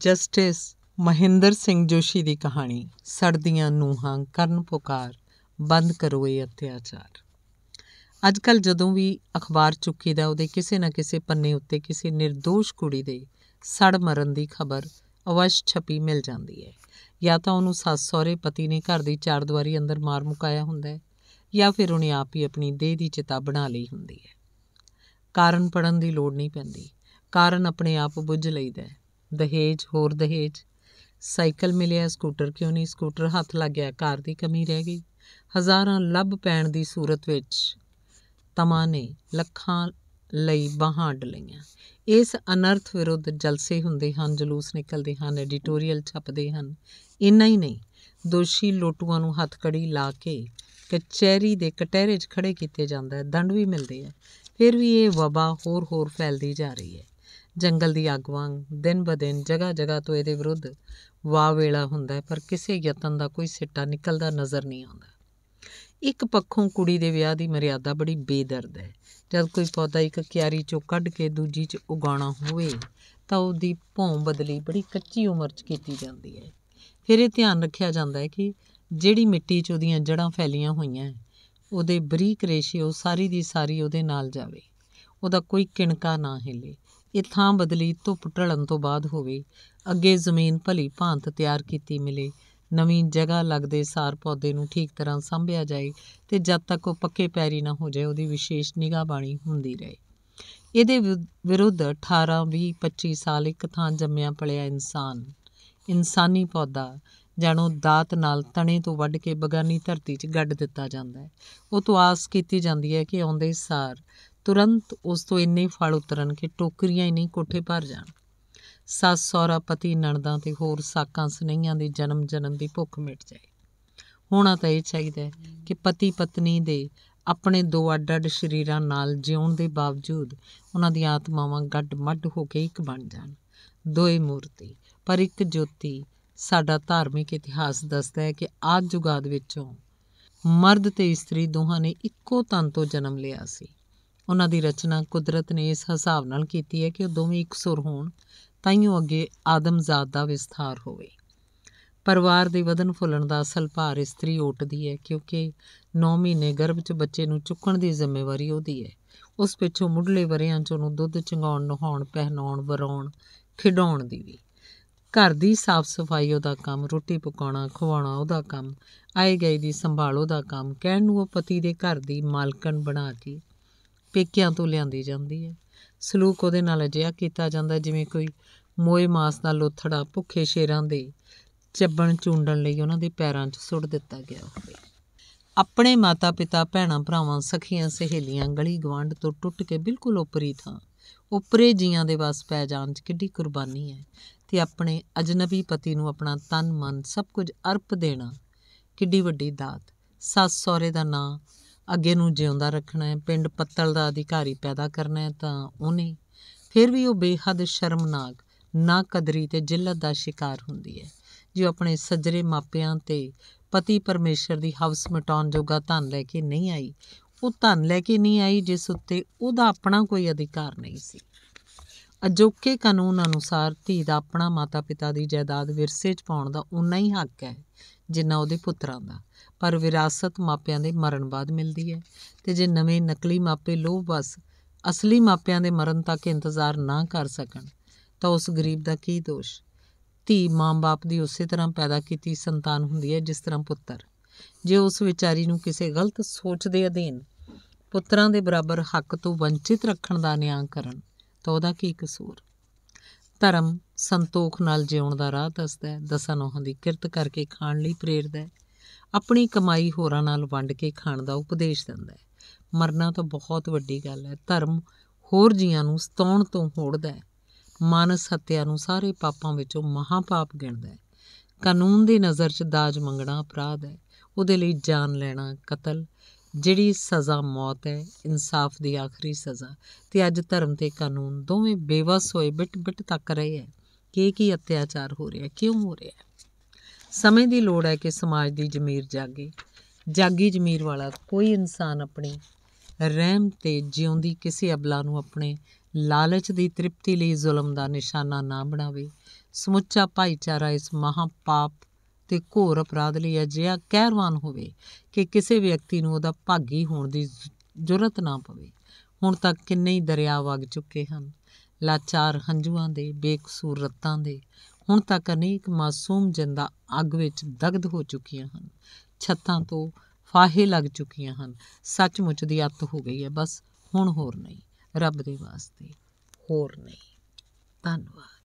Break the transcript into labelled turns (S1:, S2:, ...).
S1: justice Mahinder Singh Joshi ਦੀ ਕਹਾਣੀ ਸੜਦੀਆਂ ਨੂਹਾਂ ਕਰਨ ਪੁਕਾਰ ਬੰਦ ਕਰੋ ਇਹ ਅਤਿਆਚਾਰ ਅੱਜ ਕੱਲ ਜਦੋਂ ਵੀ ਅਖਬਾਰ ਚੁੱਕੀਦਾ ਉਹਦੇ ਕਿਸੇ ਨਾ ਕਿਸੇ ਪੰਨੇ ਉੱਤੇ ਕਿਸੇ નિર્ਦੋਸ਼ ਕੁੜੀ ਦੇ ਸੜ ਮਰਨ ਦੀ ਖਬਰ ਅਵਸ਼ ਛਪੀ ਮਿਲ ਜਾਂਦੀ ਹੈ ਜਾਂ ਤਾਂ ਉਹਨੂੰ ਸੱਸ ਸਹੁਰੇ ਪਤੀ ਨੇ ਘਰ ਦੀ ਚਾਰ ਦੀਵਾਰੀ ਅੰਦਰ ਮਾਰ ਮੁਕਾਇਆ ਹੁੰਦਾ ਹੈ ਜਾਂ ਫਿਰ ਉਹਨੇ ਆਪ ਹੀ ਆਪਣੀ ਦੇਹ ਦੀ ਚਿਤਾ ਬਣਾ ਲਈ ਹੁੰਦੀ ਹੈ ਕਾਰਨ ਪੜਨ ਦੀ ਲੋੜ ਨਹੀਂ ਪੈਂਦੀ ਕਾਰਨ ਆਪਣੇ ਆਪ ਬੁੱਝ ਲਈਦਾ ਹੈ ਦਹੇਜ ਹੋਰ ਦਹੇਜ ਸਾਈਕਲ ਮਿਲਿਆ ਸਕੂਟਰ ਕਿਉਂ ਨਹੀਂ ਸਕੂਟਰ ਹੱਥ ਲੱਗ ਗਿਆ ਕਾਰ ਦੀ ਕਮੀ ਰਹਿ ਗਈ ਹਜ਼ਾਰਾਂ ਲੱਭ ਪੈਣ ਦੀ ਸੂਰਤ ਵਿੱਚ ਤਮਾ ਨੇ ਲੱਖਾਂ ਲਈ ਬਾਹਾਂ ਲਈਆਂ ਇਸ ਅਨਰਥ ਵਿਰੁੱਧ ਜਲਸੇ ਹੁੰਦੇ ਹਨ ਜਲੂਸ ਨਿਕਲਦੇ ਹਨ ਐਡੀਟੋਰੀਅਲ ਛਪਦੇ ਹਨ ਇੰਨਾ ਹੀ ਨਹੀਂ ਦੋਸ਼ੀ ਲੋਟੂਆਂ ਨੂੰ ਹੱਥਕੜੀ ਲਾ ਕੇ ਕਚਹਿਰੀ ਦੇ ਕਟਹਿਰੇ 'ਚ ਖੜੇ ਕੀਤੇ ਜਾਂਦਾ ਹੈ ਦੰਡ ਵੀ ਮਿਲਦੇ ਆ ਫਿਰ ਵੀ ਇਹ ਵਬਾ ਹੋਰ ਹੋਰ ਫੈਲਦੀ ਜਾ ਰਹੀ ਹੈ ਜੰਗਲ ਦੀ ਅੱਗ ਵਾਂਗ ਦਿਨ ਦਿਨ ਜਗ੍ਹਾ ਜਗ੍ਹਾ ਤੋਂ ਇਹਦੇ ਵਿਰੁੱਧ ਵੇਲਾ ਹੁੰਦਾ ਪਰ ਕਿਸੇ ਯਤਨ ਦਾ ਕੋਈ ਸਿੱਟਾ ਨਿਕਲਦਾ ਨਜ਼ਰ ਨਹੀਂ ਆਉਂਦਾ ਇੱਕ ਪੱਖੋਂ ਕੁੜੀ ਦੇ ਵਿਆਹ ਦੀ ਮਰਿਆਦਾ ਬੜੀ ਬੇਦਰਦ ਹੈ ਜਦ ਕੋਈ ਪੌਦਾ ਇੱਕ ਕਿਆਰੀ ਚੋਂ ਕੱਢ ਕੇ ਦੂਜੀ 'ਚ ਉਗਾਉਣਾ ਹੋਵੇ ਤਾਂ ਉਹਦੀ ਭੌਂ ਬਦਲੀ ਬੜੀ ਕੱਚੀ ਉਮਰ 'ਚ ਕੀਤੀ ਜਾਂਦੀ ਹੈ ਫਿਰ ਇਹ ਧਿਆਨ ਰੱਖਿਆ ਜਾਂਦਾ ਹੈ ਕਿ ਜਿਹੜੀ ਮਿੱਟੀ 'ਚ ਉਹਦੀਆਂ ਜੜਾਂ ਫੈਲੀਆਂ ਹੋਈਆਂ ਉਹਦੇ ਬਰੀਕ ਰੇਸ਼ੇ ਉਹ ਸਾਰੀ ਦੀ ਸਾਰੀ ਉਹਦੇ ਨਾਲ ਜਾਵੇ ਉਹਦਾ ਕੋਈ ਕਿਣਕਾ ਨਾ ਹਿਲੇ ਇਹ ਥਾਂ ਬਦਲੀ ਧੁੱਪ ਢਲਣ ਤੋਂ ਬਾਅਦ ਹੋਵੇ ਅੱਗੇ ਜ਼ਮੀਨ ਭਲੀ ਭਾਂਤ ਤਿਆਰ ਕੀਤੀ ਮਿਲੇ ਨਵੀਂ ਜਗ੍ਹਾ ਲੱਗਦੇ ਸਾਰ ਪੌਦੇ ਨੂੰ ਠੀਕ ਤਰ੍ਹਾਂ ਸੰਭਿਆ ਜਾਏ ਤੇ ਜਦ ਤੱਕ ਉਹ ਪੱਕੇ ਪੈਰੀ ਨਾ ਹੋ ਜਾਏ ਉਹਦੀ ਵਿਸ਼ੇਸ਼ ਨਿਗਾਹ ਬਾਣੀ ਹੁੰਦੀ ਰਹੇ ਇਹਦੇ ਵਿਰੁੱਧ 18 20 25 ਸਾਲ ਇੱਕ ਥਾਂ ਜੰਮਿਆ ਪਲਿਆ ਇਨਸਾਨ ਇਨਸਾਨੀ ਪੌਦਾ ਜਾਨੋ ਦਾਤ ਨਾਲ ਤਣੇ ਤੋਂ ਵੱਢ ਕੇ ਬਗਾਨੀ ਧਰਤੀ 'ਚ ਗੱਡ ਦਿੱਤਾ ਜਾਂਦਾ ਹੈ ਉਹ ਤੋਂ ਆਸ ਕੀਤੀ ਜਾਂਦੀ ਹੈ ਕਿ ਆਉਂਦੇ ਸਾਰ ਤੁਰੰਤ ਉਸ ਤੋਂ ਇੰਨੇ ਫਲ ਉਤਰਨ ਕਿ ਟੋਕਰੀਆਂ ਹੀ ਨਹੀਂ ਕੋਠੇ ਭਰ ਜਾਣ ਸੱਸ ਸੌਰਾ ਪਤੀ ਨਣਦਾਂ ਤੇ ਹੋਰ ਸਾਕਾਂ ਸਨੇਹੀਆਂ ਦੇ ਜਨਮ ਜਨਮ ਦੀ ਭੁੱਖ ਮਿਟ ਜਾਏ ਹੋਣਾ ਤਾਂ ਇਹ ਚਾਹੀਦਾ ਕਿ ਪਤੀ ਪਤਨੀ ਦੇ ਆਪਣੇ ਦੋ ਅੱਡ-ਅੱਡ ਸ਼ਰੀਰਾਂ ਨਾਲ ਜਿਉਣ ਦੇ ਬਾਵਜੂਦ ਉਹਨਾਂ ਦੀਆਂ ਆਤਮਾਵਾਂ ਗੱਡ-ਮੱਡ ਹੋ ਕੇ ਇੱਕ ਬਣ ਜਾਣ ਦੋਏ ਮੂਰਤੀ ਪਰ ਇੱਕ ਜੋਤੀ ਸਾਡਾ ਧਾਰਮਿਕ ਇਤਿਹਾਸ ਦੱਸਦਾ ਹੈ ਕਿ ਆਜ ਜੁਗਾਦ ਵਿੱਚੋਂ ਮਰਦ ਤੇ ਇਸਤਰੀ ਦੋਹਾਂ ਨੇ ਇੱਕੋ ਤਨ ਤੋਂ ਜਨਮ ਲਿਆ ਸੀ ਉਹਨਾਂ ਦੀ ਰਚਨਾ ਕੁਦਰਤ ਨੇ ਇਸ ਹਿਸਾਬ ਨਾਲ ਕੀਤੀ ਹੈ ਕਿ ਉਹ ਦੋਵੇਂ ਇੱਕ ਸੁਰ ਹੋਣ ਤਾਂ ਹੀ ਉਹ ਅੱਗੇ ਆਦਮਜ਼ਾਦ ਦਾ ਵਿਸਥਾਰ ਹੋਵੇ ਪਰਿਵਾਰ ਦੇ ਵਧਨ ਫੁੱਲਣ ਦਾ ਅਸਲ ਭਾਰ ਇਸਤਰੀ ਓਟਦੀ ਹੈ ਕਿਉਂਕਿ 9 ਮਹੀਨੇ ਗਰਭ 'ਚ ਬੱਚੇ ਨੂੰ ਚੁੱਕਣ ਦੀ ਜ਼ਿੰਮੇਵਾਰੀ ਉਹਦੀ ਹੈ ਉਸ ਪਿੱਛੋਂ ਮੁੱਢਲੇ ਵਰਿਆਂ 'ਚ ਉਹਨੂੰ ਦੁੱਧ ਚੰਗਾਉਣ ਨਹਾਉਣ ਪਹਿਨਾਉਣ ਵਰਾਉਣ ਖਿਡਾਉਣ ਦੀ ਵੀ ਘਰ ਦੀ ਸਾਫ਼ ਸਫਾਈ ਉਹਦਾ ਕੰਮ ਰੋਟੀ ਪਕਾਉਣਾ ਖਵਾਉਣਾ ਉਹਦਾ ਕੰਮ ਆਏ ਗਏ ਦੀ ਸੰਭਾਲ ਉਹਦਾ ਕੰਮ ਕਹਿਣ ਨੂੰ ਉਹ ਪਤੀ ਦੇ ਘਰ ਦੀ ਮਾਲਕਣ ਬਣਾ ਕੇ ਪੇਕਿਆਂ ਤੋਂ ਲਿਆਂਦੀ ਜਾਂਦੀ ਹੈ ਸਲੂਕ ਉਹਦੇ ਨਾਲ ਅਜਿਹਾ ਕੀਤਾ ਜਾਂਦਾ ਜਿਵੇਂ ਕੋਈ ਮੋਏ ਮਾਸ ਦਾ ਲੋਥੜਾ ਭੁੱਖੇ ਸ਼ੇਰਾਂ ਦੇ ਚੱਬਣ ਚੁੰਡਣ ਲਈ ਉਹਨਾਂ ਦੇ ਪੈਰਾਂ 'ਚ ਸੁੱਟ ਦਿੱਤਾ ਗਿਆ ਹੋਵੇ ਆਪਣੇ ਮਾਤਾ ਪਿਤਾ ਭੈਣਾਂ ਭਰਾਵਾਂ ਸਖੀਆਂ ਸਹੇਲੀਆਂ ਗਲੀ ਗਵਾਂਢ ਤੋਂ ਟੁੱਟ ਕੇ ਬਿਲਕੁਲ ਉਪਰੀ ਥਾਂ ਉਪਰੇ ਜੀਆਂ ਦੇ ਵਾਸ ਪੈ ਜਾਣ 'ਚ ਕਿੱਡੀ ਕੁਰਬਾਨੀ ਹੈ ਤੇ ਆਪਣੇ ਅਜਨਬੀ ਪਤੀ ਨੂੰ ਆਪਣਾ ਤਨ ਮਨ ਸਭ ਕੁਝ ਅਰਪ ਦੇਣਾ ਕਿੱਡੀ ਵੱਡੀ ਦਾਤ ਸੱਸ ਸਹੁਰੇ ਦਾ ਨਾਂ ਅੱਗੇ ਨੂੰ ਜਿਉਂਦਾ ਰੱਖਣਾ ਹੈ ਪਿੰਡ ਪੱਤਲ ਦਾ ਅਧਿਕਾਰੀ ਪੈਦਾ ਕਰਨਾ ਹੈ ਤਾਂ ਉਹਨੇ ਫਿਰ ਵੀ ਉਹ ਬੇਹੱਦ ਸ਼ਰਮਨਾਕ ਨਾ ਕਦਰੀ ਤੇ ਜ਼ਿਲਤ ਦਾ ਸ਼ਿਕਾਰ ਹੁੰਦੀ ਹੈ ਜੋ ਆਪਣੇ ਸੱਜਰੇ ਮਾਪਿਆਂ ਤੇ ਪਤੀ ਪਰਮੇਸ਼ਰ ਦੀ ਹਵਸ ਮਟਾਉਣ ਜੋਗਾ ਧਨ ਲੈ ਕੇ ਨਹੀਂ ਆਈ ਉਹ ਧਨ ਲੈ ਕੇ ਨਹੀਂ ਆਈ ਜਿਸ ਉੱਤੇ ਉਹਦਾ ਆਪਣਾ ਕੋਈ ਅਧਿਕਾਰ ਨਹੀਂ ਸੀ ਅਜੋਕੇ ਕਾਨੂੰਨ ਅਨੁਸਾਰ ਧੀ ਦਾ ਆਪਣਾ ਮਾਤਾ-ਪਿਤਾ ਦੀ ਜਾਇਦਾਦ ਵਿਰਸੇ 'ਚ ਪਾਉਣ ਦਾ ਉਨਾ ਹੀ ਹੱਕ ਹੈ ਜਿੰਨਾ ਉਹਦੇ ਪੁੱਤਰਾਂ ਦਾ ਪਰ ਵਿਰਾਸਤ ਮਾਪਿਆਂ ਦੇ ਮਰਨ ਬਾਅਦ ਮਿਲਦੀ ਹੈ ਤੇ ਜੇ ਨਵੇਂ ਨਕਲੀ ਮਾਪੇ ਲੋਭ ਅਸਲੀ ਮਾਪਿਆਂ ਦੇ ਮਰਨ ਤੱਕ ਇੰਤਜ਼ਾਰ ਨਾ ਕਰ ਸਕਣ ਤਾਂ ਉਸ ਗਰੀਬ ਦਾ ਕੀ ਦੋਸ਼ ਧੀ ਮਾਂ-ਬਾਪ ਦੀ ਉਸੇ ਤਰ੍ਹਾਂ ਪੈਦਾ ਕੀਤੀ ਸੰਤਾਨ ਹੁੰਦੀ ਹੈ ਜਿਸ ਤਰ੍ਹਾਂ ਪੁੱਤਰ ਜੇ ਉਸ ਵਿਚਾਰੀ ਨੂੰ ਕਿਸੇ ਗਲਤ ਸੋਚ ਦੇ ਅਧੀਨ ਪੁੱਤਰਾਂ ਦੇ ਬਰਾਬਰ ਹੱਕ ਤੋਂ ਵੰਚਿਤ ਰੱਖਣ ਦਾ ਨਿਆਂ ਕਰਨ ਤਾਂ ਉਹਦਾ ਕੀ ਕਸੂਰ ਧਰਮ ਸੰਤੋਖ ਨਾਲ ਜਿਉਣ ਦਾ ਰਾਹ ਦੱਸਦਾ ਹੈ ਦਸਾਂ ਨੋਹਾਂ ਦੀ ਕਿਰਤ ਕਰਕੇ ਖਾਣ ਲਈ ਪ੍ਰੇਰਦਾ ਹੈ ਆਪਣੀ ਕਮਾਈ ਹੋਰਾਂ ਨਾਲ ਵੰਡ ਕੇ ਖਾਣ ਦਾ ਉਪਦੇਸ਼ ਦਿੰਦਾ ਹੈ ਮਰਨਾ ਤਾਂ ਬਹੁਤ ਵੱਡੀ ਗੱਲ ਹੈ ਧਰਮ ਹੋਰ ਜੀਆਂ ਨੂੰ ਸਤਾਉਣ ਤੋਂ ਹੋੜਦਾ ਹੈ ਮਾਨਸ ਹੱਤਿਆ ਨੂੰ ਸਾਰੇ ਪਾਪਾਂ ਵਿੱਚੋਂ ਮਹਾਪਾਪ ਗਿਣਦਾ ਹੈ ਕਾਨੂੰਨ ਦੀ ਨਜ਼ਰ 'ਚ ਦਾਜ ਮੰਗਣਾ ਅਪਰਾਧ ਹੈ ਉਹਦੇ ਲਈ ਜਾਨ ਲੈਣਾ ਕਤਲ ਜਿਹੜੀ ਸਜ਼ਾ ਮੌਤ ਹੈ ਇਨਸਾਫ ਦੀ ਆਖਰੀ ਸਜ਼ਾ ਤੇ ਅੱਜ ਧਰਮ ਤੇ ਕਾਨੂੰਨ ਦੋਵੇਂ ਬੇਵਸ ਹੋਏ ਬਿਟ-ਬਿਟ ਤੱਕ ਰਹੇ ਹੈ ਕਿ ਕੀ ਅਤਿਆਚਾਰ ਹੋ ਰਿਹਾ ਕਿਉਂ ਹੋ ਰਿਹਾ ਸਮੇਂ ਦੀ ਲੋੜ ਹੈ ਕਿ ਸਮਾਜ ਦੀ ਜ਼ਮੀਰ ਜਾਗੇ ਜਾਗੀ ਜ਼ਮੀਰ ਵਾਲਾ ਕੋਈ ਇਨਸਾਨ ਆਪਣੀ ਰਹਿਮ ਤੇ ਜਿਉਂਦੀ ਕਿਸੇ ਅਬਲਾ ਨੂੰ ਆਪਣੇ ਲਾਲਚ ਦੀ ਤ੍ਰਿਪਤੀ ਲਈ ਜ਼ੁਲਮ ਦਾ ਨਿਸ਼ਾਨਾ ਨਾ ਬਣਾਵੇ ਸਮੁੱਚਾ ਭਾਈਚਾਰਾ ਇਸ ਮਹਾਪਾਪ ਤੇ ਘੋਰ ਅਪਰਾਧ ਲਈ ਅਜਿਹਾ ਕਹਿਰਵਾਨ ਹੋਵੇ ਕਿ ਕਿਸੇ ਵਿਅਕਤੀ ਨੂੰ ਉਹਦਾ ਭਾਗੀ ਹੋਣ ਦੀ ਜ਼ਰੂਰਤ ਨਾ ਪਵੇ ਹੁਣ ਤੱਕ ਕਿੰਨੇ ਹੀ ਦਰਿਆ ਵਗ ਚੁੱਕੇ ਹਨ ਲਾਚਾਰ ਹੰਝੂਆਂ ਦੇ ਬੇਕਸੂਰ ਰਤਾਂ ਦੇ ਹੁਣ ਤੱਕ ਅਨੇਕ ਮਾਸੂਮ ਜਿੰਦਾ ਅੱਗ ਵਿੱਚ ਦਗਦ ਹੋ ਚੁੱਕੀਆਂ ਹਨ ਛੱਤਾਂ ਤੋਂ ਫਾਹੇ ਲੱਗ ਚੁੱਕੀਆਂ ਹਨ ਸੱਚਮੁੱਚ ਦੀ ਅੱਤ ਹੋ ਗਈ ਹੈ ਬਸ ਹੁਣ ਹੋਰ ਨਹੀਂ ਰੱਬ ਦੇ ਵਾਸਤੇ ਹੋਰ ਨਹੀਂ ਧੰਨਵਾਦ